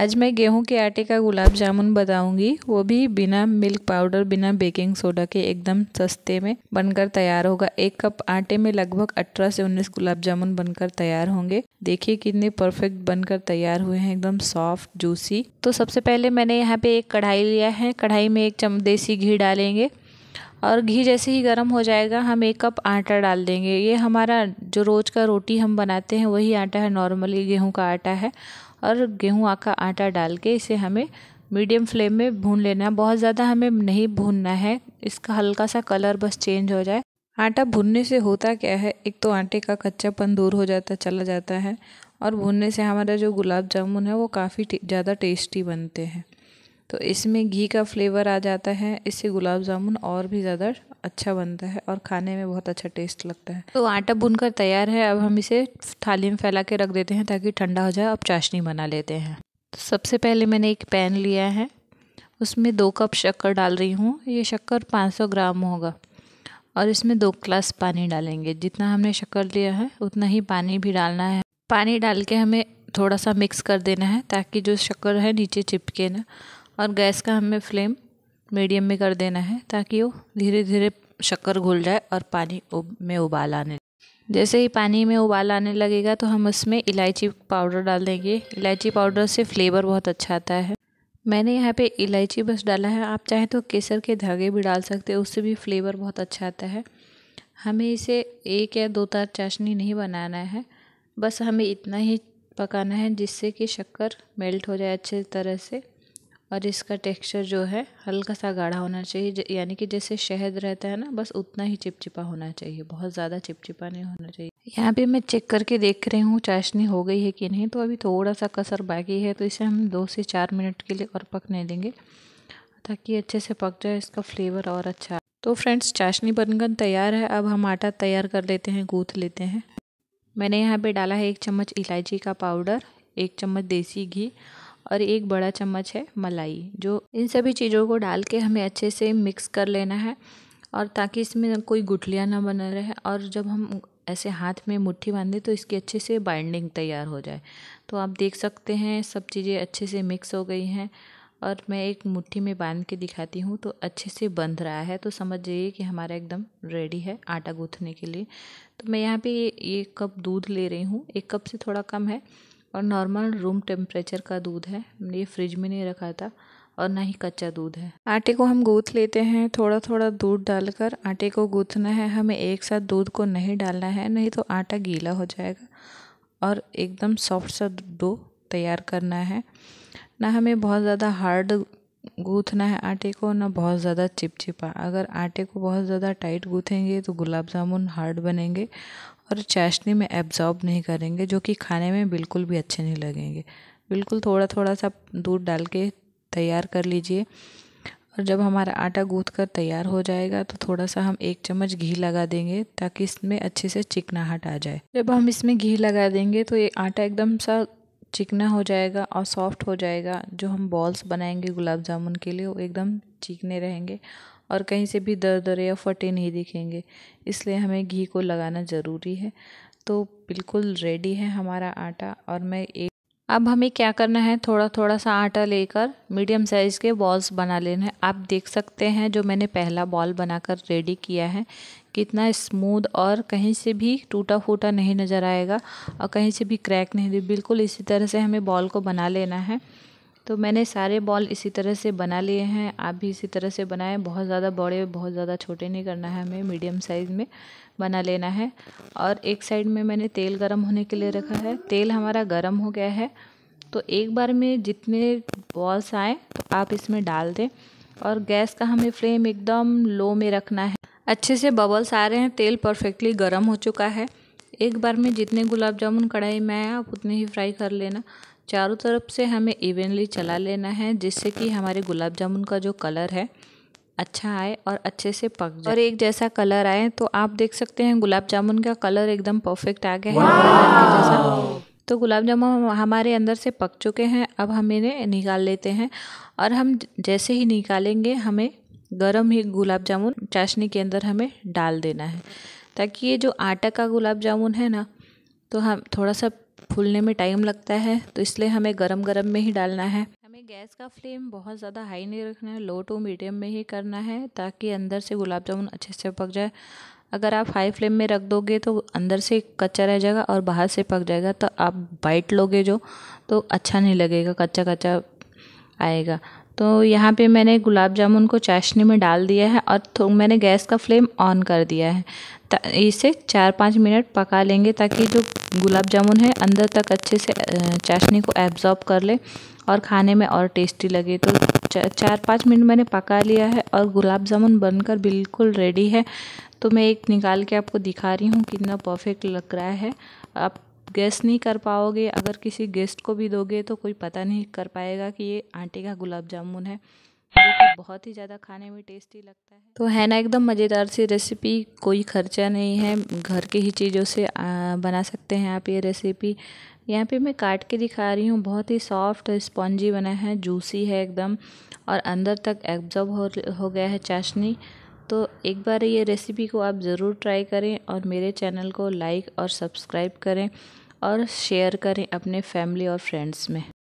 आज मैं गेहूं के आटे का गुलाब जामुन बताऊंगी वो भी बिना मिल्क पाउडर बिना बेकिंग सोडा के एकदम सस्ते में बनकर तैयार होगा एक कप आटे में लगभग 18 से 19 गुलाब जामुन बनकर तैयार होंगे देखिए कितने परफेक्ट बनकर तैयार हुए हैं एकदम सॉफ्ट जूसी तो सबसे पहले मैंने यहाँ पे एक कढ़ाई लिया है कढ़ाई में एक चम देसी घी डालेंगे और घी जैसे ही गर्म हो जाएगा हम एक कप आटा डाल देंगे ये हमारा जो रोज़ का रोटी हम बनाते हैं वही आटा है नॉर्मली गेहूँ का आटा है और गेहूँ का आटा डाल के इसे हमें मीडियम फ्लेम में भून लेना है बहुत ज़्यादा हमें नहीं भूनना है इसका हल्का सा कलर बस चेंज हो जाए आटा भुनने से होता क्या है एक तो आटे का कच्चापन दूर हो जाता चला जाता है और भुनने से हमारा जो गुलाब जामुन है वो काफ़ी ज़्यादा टेस्टी बनते हैं तो इसमें घी का फ्लेवर आ जाता है इससे गुलाब जामुन और भी ज़्यादा अच्छा बनता है और खाने में बहुत अच्छा टेस्ट लगता है तो आटा कर तैयार है अब हम इसे थाली में फैला के रख देते हैं ताकि ठंडा हो जाए अब चाशनी बना लेते हैं तो सबसे पहले मैंने एक पैन लिया है उसमें दो कप शक्कर डाल रही हूँ ये शक्कर 500 ग्राम होगा और इसमें दो ग्लास पानी डालेंगे जितना हमने शक्कर लिया है उतना ही पानी भी डालना है पानी डाल के हमें थोड़ा सा मिक्स कर देना है ताकि जो शक्कर है नीचे चिपके ना और गैस का हमें फ्लेम मीडियम में कर देना है ताकि वो धीरे धीरे शक्कर घुल जाए और पानी उब में उबाल आने जैसे ही पानी में उबाल आने लगेगा तो हम उसमें इलायची पाउडर डाल देंगे इलायची पाउडर से फ्लेवर बहुत अच्छा आता है मैंने यहाँ पे इलायची बस डाला है आप चाहें तो केसर के धागे भी डाल सकते हैं उससे भी फ्लेवर बहुत अच्छा आता है हमें इसे एक या दो तार चाशनी नहीं बनाना है बस हमें इतना ही पकाना है जिससे कि शक्कर मेल्ट हो जाए अच्छे तरह से और इसका टेक्सचर जो है हल्का सा गाढ़ा होना चाहिए यानी कि जैसे शहद रहता है ना बस उतना ही चिपचिपा होना चाहिए बहुत ज़्यादा चिपचिपा नहीं होना चाहिए यहाँ पे मैं चेक करके देख रही हूँ चाशनी हो गई है कि नहीं तो अभी थोड़ा सा कसर बाकी है तो इसे हम दो से चार मिनट के लिए और पकने देंगे ताकि अच्छे से पक जाए इसका फ्लेवर और अच्छा तो फ्रेंड्स चाशनी बनगन तैयार है अब हम आटा तैयार कर लेते हैं गूँथ लेते हैं मैंने यहाँ पर डाला है एक चम्मच इलायची का पाउडर एक चम्मच देसी घी और एक बड़ा चम्मच है मलाई जो इन सभी चीज़ों को डाल के हमें अच्छे से मिक्स कर लेना है और ताकि इसमें कोई गुठलियाँ ना बना रहे और जब हम ऐसे हाथ में मुट्ठी बांधे तो इसकी अच्छे से बाइंडिंग तैयार हो जाए तो आप देख सकते हैं सब चीज़ें अच्छे से मिक्स हो गई हैं और मैं एक मुट्ठी में बांध के दिखाती हूँ तो अच्छे से बंध रहा है तो समझ जाइए कि हमारा एकदम रेडी है आटा गूँथने के लिए तो मैं यहाँ पे ये एक कप दूध ले रही हूँ एक कप से थोड़ा कम है और नॉर्मल रूम टेम्परेचर का दूध है ये फ्रिज में नहीं रखा था और ना ही कच्चा दूध है आटे को हम गूँथ लेते हैं थोड़ा थोड़ा दूध डालकर आटे को गूँथना है हमें एक साथ दूध को नहीं डालना है नहीं तो आटा गीला हो जाएगा और एकदम सॉफ्ट सा डो तैयार करना है ना हमें बहुत ज़्यादा हार्ड गूँथना है आटे को ना बहुत ज़्यादा चिपचिपा अगर आटे को बहुत ज़्यादा टाइट गूँथेंगे तो गुलाब जामुन हार्ड बनेंगे और चाशनी में एब्जॉर्ब नहीं करेंगे जो कि खाने में बिल्कुल भी अच्छे नहीं लगेंगे बिल्कुल थोड़ा थोड़ा सा दूध डाल के तैयार कर लीजिए और जब हमारा आटा गूँथ कर तैयार हो जाएगा तो थोड़ा सा हम एक चम्मच घी लगा देंगे ताकि इसमें अच्छे से चिकनाहट आ जाए जब हम इसमें घी लगा देंगे तो ये आटा एकदम सा चिकना हो जाएगा और सॉफ्ट हो जाएगा जो हम बॉल्स बनाएंगे गुलाब जामुन के लिए वो एकदम चिकने रहेंगे और कहीं से भी दर दर या फटे नहीं दिखेंगे इसलिए हमें घी को लगाना ज़रूरी है तो बिल्कुल रेडी है हमारा आटा और मैं एक अब हमें क्या करना है थोड़ा थोड़ा सा आटा लेकर मीडियम साइज़ के बॉल्स बना लेने हैं आप देख सकते हैं जो मैंने पहला बॉल बनाकर रेडी किया है कितना स्मूथ और कहीं से भी टूटा फूटा नहीं नज़र आएगा और कहीं से भी क्रैक नहीं बिल्कुल इसी तरह से हमें बॉल को बना लेना है तो मैंने सारे बॉल इसी तरह से बना लिए हैं आप भी इसी तरह से बनाएं बहुत ज़्यादा बड़े बहुत ज़्यादा छोटे नहीं करना है हमें मीडियम साइज़ में बना लेना है और एक साइड में मैंने तेल गरम होने के लिए रखा है तेल हमारा गरम हो गया है तो एक बार में जितने बॉल्स आए तो आप इसमें डाल दें और गैस का हमें फ्लेम एकदम लो में रखना है अच्छे से बबल्स आ रहे हैं तेल परफेक्टली गर्म हो चुका है एक बार में जितने गुलाब जामुन कढ़ाई में आए आप उतने ही फ्राई कर लेना चारों तरफ से हमें इवेंटली चला लेना है जिससे कि हमारे गुलाब जामुन का जो कलर है अच्छा आए और अच्छे से पक जाए और एक जैसा कलर आए तो आप देख सकते हैं गुलाब जामुन का कलर एकदम परफेक्ट आ गया है तो गुलाब जामुन हमारे अंदर से पक चुके हैं अब हम इन्हें निकाल लेते हैं और हम जैसे ही निकालेंगे हमें गर्म ही गुलाब जामुन चाशनी के अंदर हमें डाल देना है ताकि ये जो आटा का गुलाब जामुन है ना तो हम थोड़ा सा फूलने में टाइम लगता है तो इसलिए हमें गरम गरम में ही डालना है हमें गैस का फ्लेम बहुत ज़्यादा हाई नहीं रखना है लो टू मीडियम में ही करना है ताकि अंदर से गुलाब जामुन अच्छे से पक जाए अगर आप हाई फ्लेम में रख दोगे तो अंदर से कच्चा रह जाएगा और बाहर से पक जाएगा तो आप बाइट लोगे जो तो अच्छा नहीं लगेगा कच्चा कच्चा आएगा तो यहाँ पे मैंने गुलाब जामुन को चाशनी में डाल दिया है और तो मैंने गैस का फ्लेम ऑन कर दिया है इसे चार पाँच मिनट पका लेंगे ताकि जो गुलाब जामुन है अंदर तक अच्छे से चाशनी को एब्जॉर्ब कर ले और खाने में और टेस्टी लगे तो चार पाँच मिनट मैंने पका लिया है और गुलाब जामुन बनकर बिल्कुल रेडी है तो मैं एक निकाल के आपको दिखा रही हूँ कितना परफेक्ट लग रहा है आप गैस नहीं कर पाओगे अगर किसी गेस्ट को भी दोगे तो कोई पता नहीं कर पाएगा कि ये आटे का गुलाब जामुन है जो कि बहुत ही ज़्यादा खाने में टेस्टी लगता है तो है ना एकदम मज़ेदार सी रेसिपी कोई खर्चा नहीं है घर की ही चीज़ों से बना सकते हैं आप ये रेसिपी यहाँ पे मैं काट के दिखा रही हूँ बहुत ही सॉफ्ट स्पॉन्जी बना है जूसी है एकदम और अंदर तक एब्जॉर्ब हो, हो गया है चाशनी तो एक बार ये रेसिपी को आप ज़रूर ट्राई करें और मेरे चैनल को लाइक और सब्सक्राइब करें और शेयर करें अपने फैमिली और फ्रेंड्स में